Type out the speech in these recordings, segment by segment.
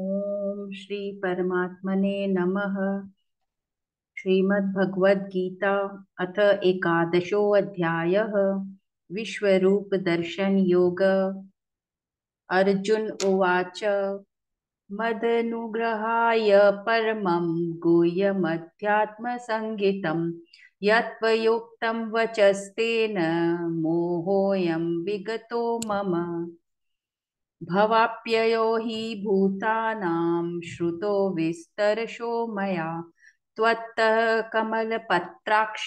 ओम श्री परमात्मने नमः श्रीमद्भगवद्गीता अथ दर्शन योग अर्जुन उवाच मदनुग्रहाय परमं गुह्यमध्यात्मसङ्गीतं यत्त्वयोक्तं वचस्तेन मोहोऽयं विगतो मम भवाप्ययो हि भूतानां श्रुतो विस्तरशो मया त्वत्तः कमलपत्राक्ष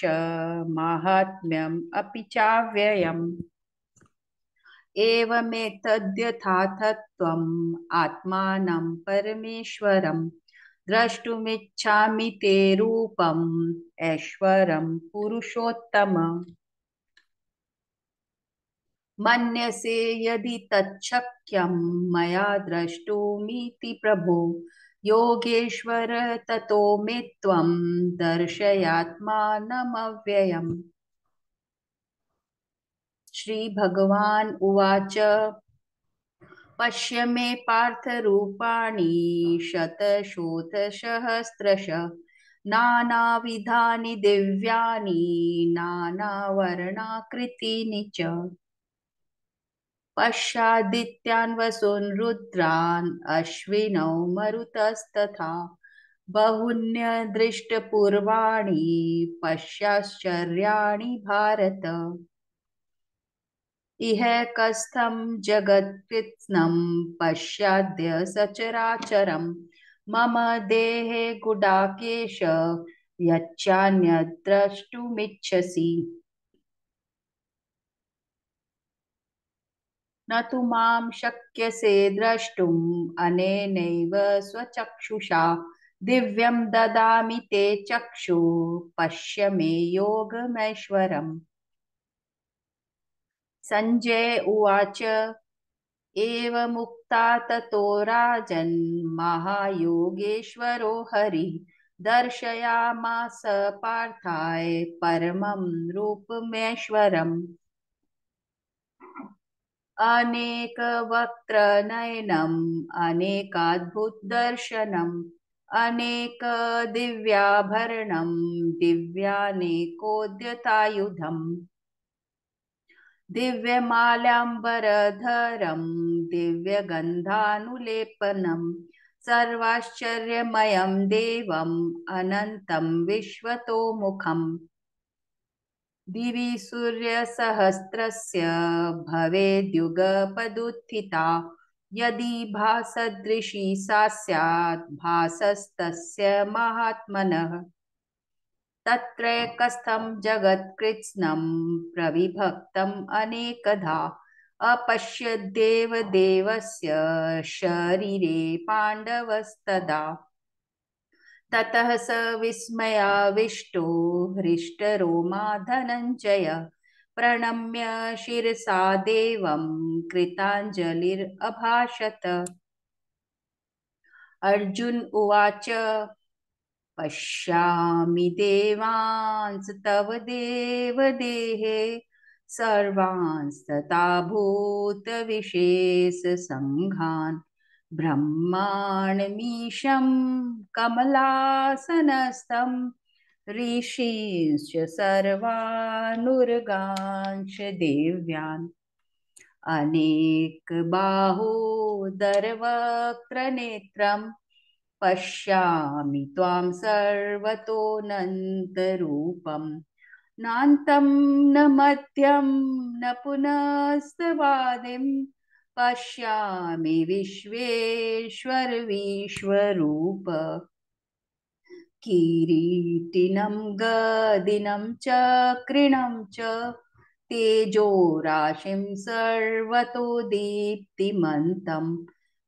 माहात्म्यम् अपि चाव्ययम् एवमेतद्यथाथत्वम् आत्मानं परमेश्वरम् द्रष्टुमिच्छामि ते रूपम् ऐश्वरं पुरुषोत्तमम् मन्यसे यदि तच्छक्यं मया द्रष्टुमीति प्रभो योगेश्वर ततो मे त्वं श्री भगवान उवाच पश्य मे पार्थरूपाणि शतशोथसहस्रश नानाविधानि दिव्यानि नानावर्णाकृतीनि च पश्चादित्यान्वसून् रुद्रान् अश्विनौ मरुतस्तथा बहुन्यदृष्टपूर्वाणि पश्याश्चर्याणि भारत इह कस्थं जगत्कृत्स्नं पश्चाद्य सचराचरं मम देहे गुडाकेश यच्चान्यद्रष्टुमिच्छसि न तु मां शक्यसे द्रष्टुम् अनेनैव स्वचक्षुषा दिव्यं ददा ते चक्षु पश्य मे योग संजय उवाच एव मुक्ता ततो राजन् महायोगेश्वरो हरिः दर्शयामास पार्थाय परमं रूपमैश्वरम् अनेक अनेक अनेकवक्त्रनयनम् दिव्य अनेकदिव्याभरणं दिव्य दिव्यमालाम्बरधरं दिव्यगन्धानुलेपनं सर्वाश्चर्यमयं देवम् अनन्तं विश्वतोमुखम् दिवि सूर्यसहस्रस्य भवेद्युगपदुत्थिता यदि भासदृशी सा स्यात् भासस्तस्य महात्मनः तत्रैकस्थं जगत्कृत्स्नं प्रविभक्तम् अनेकधा अपश्यद्देवदेवस्य शरीरे पाण्डवस्तदा तत स विस्मयाविष्टो हृष्टरोमा धनंजय प्रणम्य शिसा देवं कृताञ्जलिरभाषत अर्जुन उवाच पश्यामि देवांस तव देवदेहे सर्वांस्तथा भूतविशेषसङ्घान् ब्रह्माणमीशं कमलासनस्थं ऋषींश्च सर्वानुर्गांश्च देव्यान् अनेकबाहोदरवक्त्रनेत्रं पश्यामि त्वां सर्वतोऽनन्तरूपं नान्तं न मध्यं न पुनस्तवादिम् पश्यामि विश्वेश्वरविश्वरूप किरीटिनं गदिनं च कृणं च तेजोराशिं सर्वतो दीप्तिमन्तं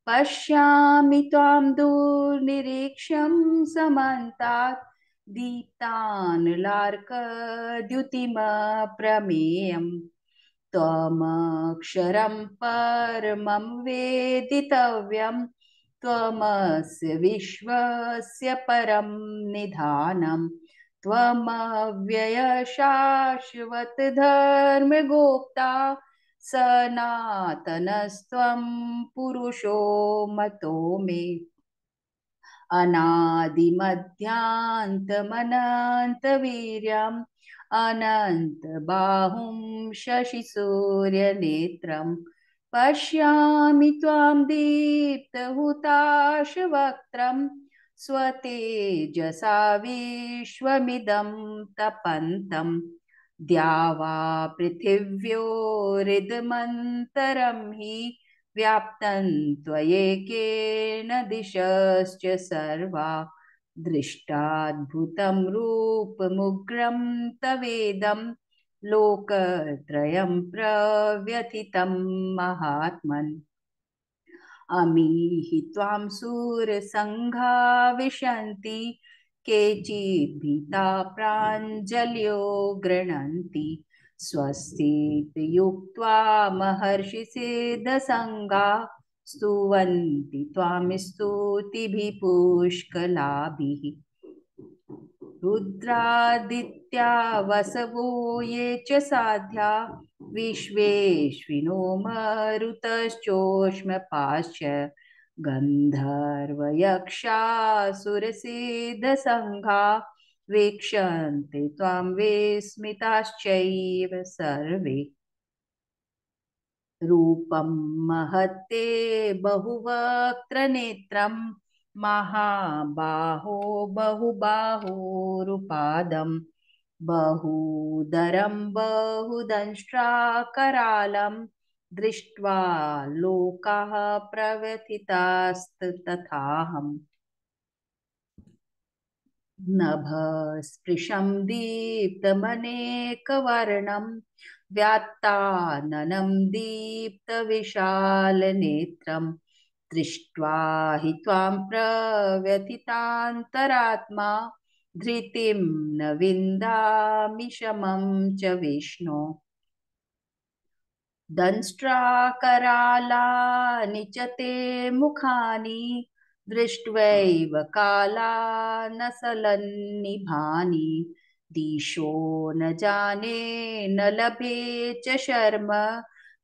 पश्यामि त्वां दुर्निरीक्षं समन्तात् दीप्तान् लार्कद्युतिमप्रमेयम् त्वमक्षरं परमं वेदितव्यं त्वमस्य विश्वस्य शाश्वत धर्म त्वमव्ययशाश्वत सनातन स्व पुरुषो मतो मे अनादिमध्यान्तमनन्तवीर्यम् अनन्तबाहुं शशिसूर्यनेत्रं पश्यामि त्वां दीप्तहुताशवक्त्रं स्वतेजसा विश्वमिदं तपन्तं द्यावा पृथिव्योरिदमन्तरं हि व्याप्तं त्वयेकेन दिशश्च सर्वा तवेद रूपमुग्रं तवेदं महात्म अमी महात्मन् अमीहि त्वां सूरसङ्घा विशन्ति केचिद्भीता प्राञ्जल्यो गृह्णन्ति युक्त महर्षि महर्षिसिद्धसङ्गा स्तुवन्ति त्वां स्तुतिभिः पुष्कलाभिः रुद्रादित्या वसवो ये च साध्या नो मरुतश्चोष्मपाश्च गन्धर्वयक्षासुरसिद्धसङ्घा वीक्षन्ति त्वां विस्मिताश्चैव सर्वे रूपं महत्ते बहुवक्त्रनेत्रं महाबाहो बहुबाहोरुपादं बहूदरं बहुदंष्ट्राकरालं दृष्ट्वा लोकाः प्रव्यथितास्त तथाहम् नभस्पृशं दीप्तमनेकवर्णं व्यात्ताननं दीप्तविशालनेत्रं दृष्ट्वा हि त्वां प्रव्यथितान्तरात्मा धृतिं न विन्दामि शमं च विष्णो दंष्ट्राकरालानि च ते मुखानि दृष्ट्वैव काला न सलन्निभानि दिशो न जाने न लभे च शर्म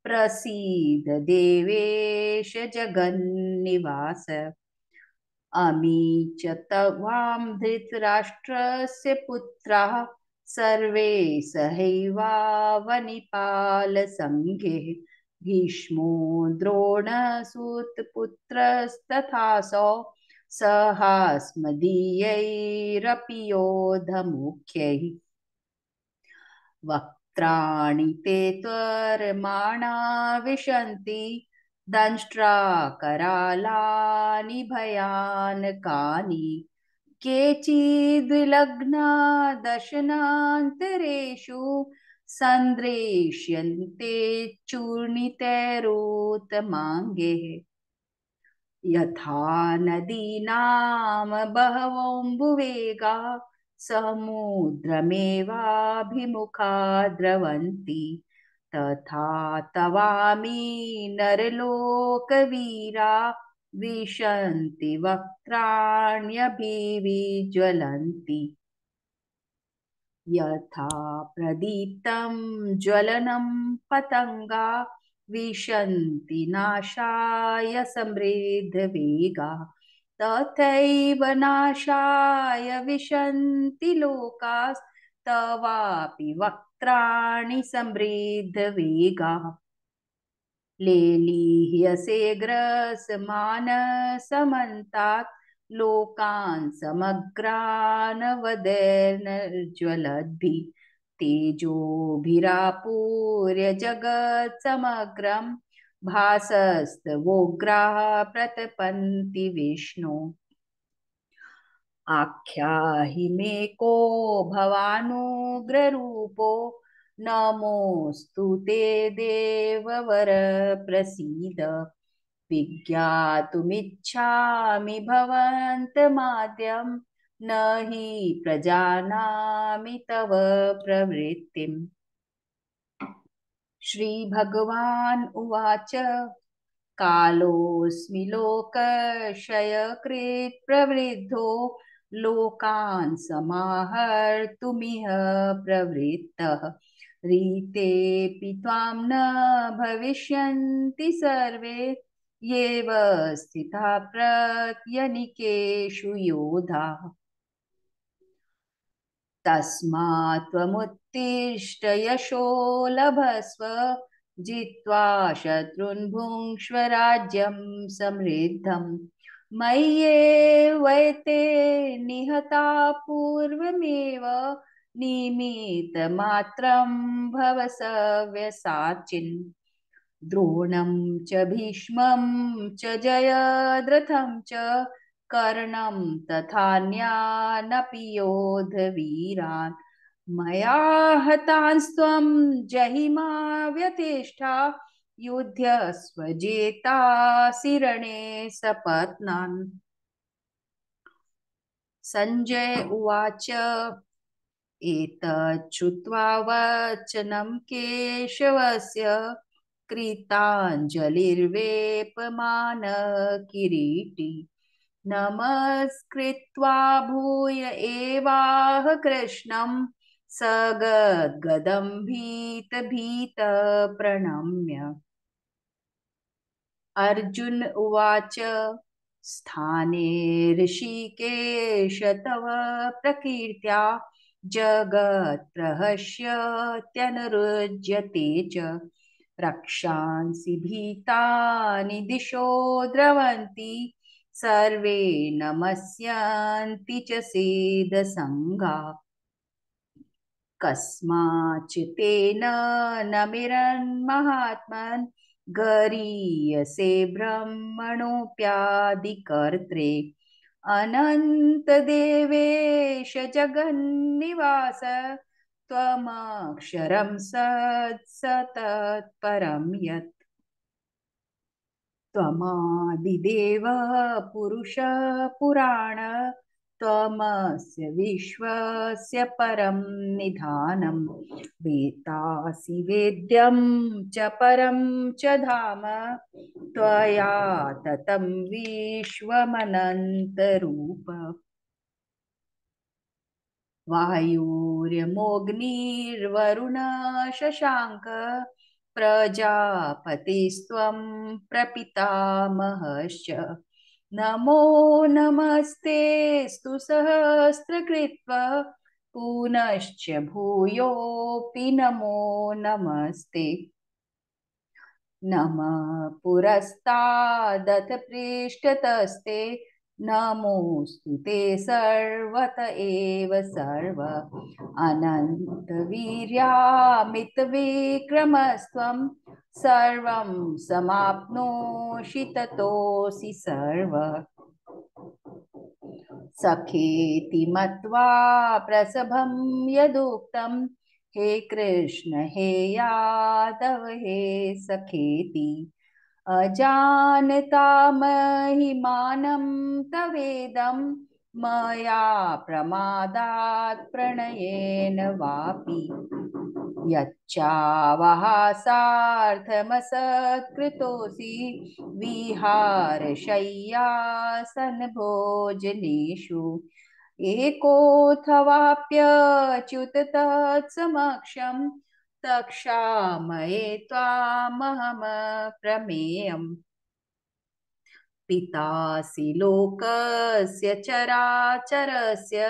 प्रसीद देवेश जगन्निवास अमी च धृतराष्ट्र से पुत्र सर्वे संघे भीष्मो सौ सहा स्मदीयैरपि योधमुख्यैः वक्त्राणि ते त्वर्माणा विशन्ति दंष्ट्राकरालानि भयानकानि केचिद्विलग्ना दशनान्तरेषु सन्द्रेश्यन्ते चूर्णितैरोतमाङ्गेः यथा नदीनाम बहवोऽम्बुवेगा समुद्रमेवाभिमुखा द्रवन्ति तथा तवामी नरलोकवीरा विशन्ति वक्त्राण्यभिवि ज्वलन्ति यथा प्रदीप्तं ज्वलनं पतङ्गा विशन्ति नाशाय समृद्ध वेगा तथैव नाशाय विशन्ति लोकास्तवापि वक्त्राणि समृद्ध वेगा लेलीह्यसे ग्रसमानसमन्तात् लोकान् समग्रान् वदेर्नज्ज्वलद्भिः तेजो भीरा भासस्त वो भासस्तवोग्राः प्रतपंति विष्णु आख्या मे को भवानुग्ररूपो नमोस्तु ते वर प्रसीद विज्ञातुमिच्छामि माध्यम न हि प्रजानामि तव प्रवृत्तिम् श्रीभगवान् उवाच कालोऽस्मि लोकक्षयकृत् प्रवृद्धो लोकान् समाहर्तुमिह प्रवृत्तः रीतेऽपि त्वां न भविष्यन्ति सर्वे येव स्थिता प्रत्यनिकेषु योधाः तस्मात् यशो लभस्व जित्वा शत्रुन्भुङ्क्ष्व राज्यं समृद्धम् मय्ये वैते निहता पूर्वमेव निमितमात्रं भव सव्यसाचिन् द्रोणं च भीष्मं च जयद्रथं च कर्णं तथान्यानपि योधवीरान् मया हतांस्त्वं जहिमा व्यतिष्ठा युध्य स्वजेता सिरणे सपत्नान् संजय उवाच एतच्छ्रुत्वा वचनं केशवस्य कृताञ्जलिर्वेपमान किटी नमस्कृत्वा भूय एवाह कृष्ण स भीत भीत प्रणम्य अर्जुन उवाच स्थाने ऋषिकेश तव प्रकीर्त्या जगत्प्रहस्यत्यनुरुज्यते च रक्षांसि भीतानि दिशो द्रवन्ति सर्वे नमस्यन्ति च सेदसङ्गा कस्माचितेन न मिरन्महात्मन् गरीयसे ब्रह्मणोऽप्यादिकर्त्रे अनन्तदेवेश जगन्निवास त्वमक्षरं सत्सतत्परं यत् त्वमादिदेव पुरुष पुराण त्वमस्य विश्वस्य परं निधानं वेतासि वेद्यं च परं च धाम त्वया ततं विश्वमनन्तरूप वायुर्यमोग्निर्वरुण शशाङ्क प्रजापतिस्त्वं प्रपितामहश्च नमो नमस्तेस्तु सहस्रकृत्व पुनश्च भूयोऽपि नमो नमस्ते नमः पुरस्तादथ पृष्ठतस्ते नमोस्तु ते सर्वत एव सर्व अनंत अनन्तवीर्यामितविक्रमस्त्वं सर्वं समाप्नोषि ततोऽसि सर्व सखेति मत्वा प्रसभं यदुक्तं हे कृष्ण हे यादव हे सखेति अजानता महिमानं तवेदं मया प्रमादात् प्रणयेन वापि यच्चावहासार्थमसत्कृतोऽसि विहारशय्यासनभोजनेषु एकोऽथवाप्यच्युत तत्समक्षम् तक्षामये त्वामहम प्रमेयम् पितासि लोकस्य चराचरस्य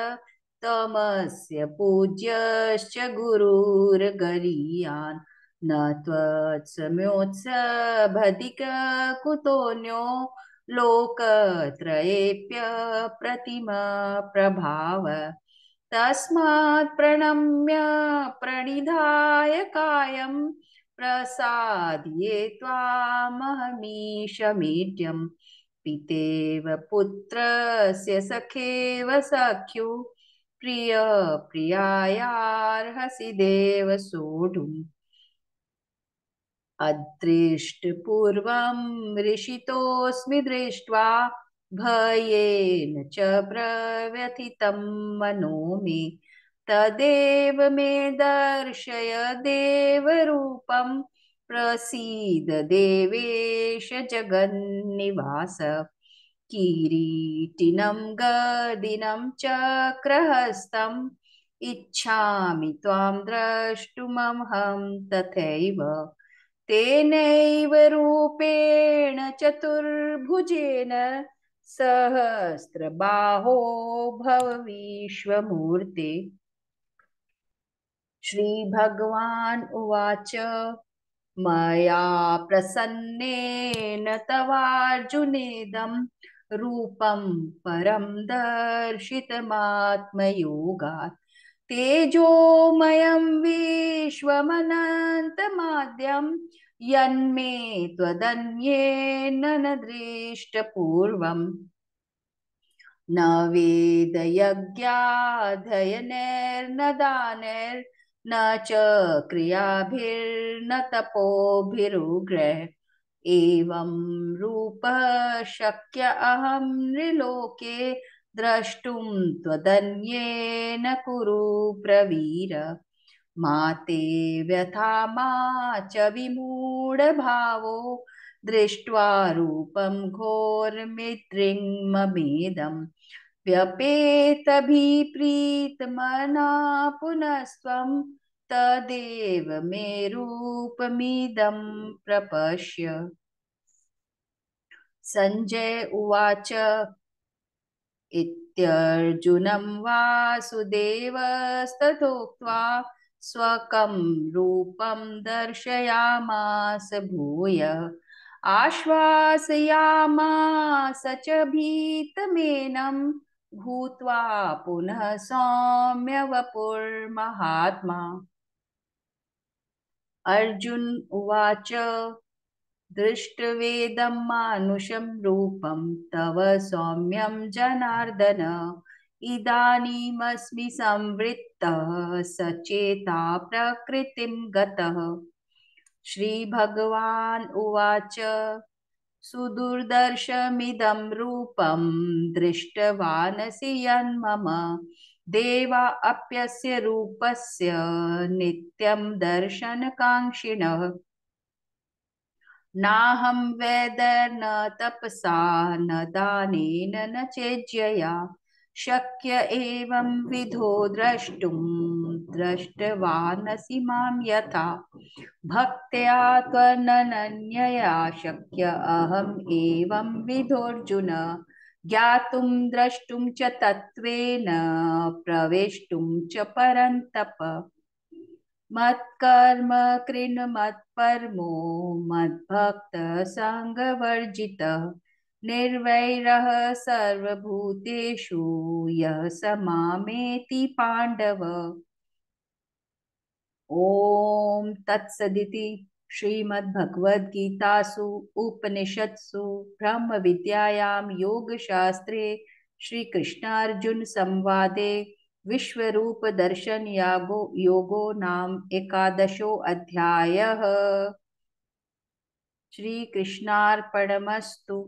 तमस्य पूज्यश्च गुरुर्गरीयान् न त्वत्सम्योत्सभधिक कुतोऽन्यो लोकत्रयेऽप्य प्रतिमा प्रभाव तस्मा प्रणम्य प्रणिधाय कायं प्रसाद्ये त्वामहमीशमेड्यं पितेव पुत्रस्य सखेव सख्यु प्रिय प्रियायार्हसि देव अदृष्ट पूर्व ऋषितोऽस्मि दृष्ट्वा भयेन च प्रव्यथितं मनो मे तदेव मे दर्शय देवरूपं प्रसीद देवेश जगन्निवास किरीटिनं गदिनं चक्रहस्तम् इच्छामि त्वां द्रष्टुमहं तथैव तेनैव रूपेण चतुर्भुजेन बाहो सहस्रबाहो श्री भगवान उवाच मया प्रसन्नेन तवार्जुनेदं रूपं परं दर्शितमात्मयोगात् तेजोमयं विश्वमनन्तमाद्यम् यन्मे त्वदन्येन न दृष्टपूर्वम् न वेद यज्ञाधयनैर्न दानैर्न च क्रियाभिर्न तपोभिरुग्रह एवं रूप शक्य अहं नृलोके द्रष्टुं त्वदन्येन कुरु प्रवीर मा ते व्यथा मा च विमूढभावो दृष्ट्वा रूपं घोर्मित्रिङ्ममेदम् प्रीतमना पुनस्त्वं तदेव मे रूपमिदं प्रपश्य सञ्जय उवाच इत्यर्जुनं वासुदेवस्तथोक्त्वा स्वकं रूपं दर्शयामास भूय आश्वासयामास च भीतमेनं भूत्वा पुनः सौम्यवपुर्महात्मा अर्जुन उवाच दृष्टवेदं मानुषं रूपं तव सौम्यं जनार्दन इदानीमस्मि संवृत्तः सचेता प्रकृतिं गतः श्रीभगवान् उवाच सुदुर्दर्शमिदं रूपं दृष्टवानसि यन्मम देवा अप्यस्य रूपस्य नित्यं दर्शनकाङ्क्षिणः नाहं वेदर्न तपसा न दानेन न चेज्यया शक्य एवं विधो द्रष्टुम द्रष्टवानसि मां यथा भक्त्या त्वननन्यया शक्य अहम् एवं विधोर्जुन ज्ञातुं द्रष्टुं च तत्त्वेन प्रवेष्टुं च परन्तप मत्कर्म मत्पर्मो मत्परमो मद्भक्तसङ्गवर्जितः निर्वैर सर्वूतेषु यः पांडव पाण्डव तत्सदी तत्सदिति श्रीमद्भगवद्गीतासु उपनिषत्सु ब्रह्मविद्यायां योगशास्त्रे श्रीकृष्णार्जुनसंवादे विश्वरूपदर्शन यागो योगो नाम एकादशोऽध्यायः श्रीकृष्णार्पणमस्तु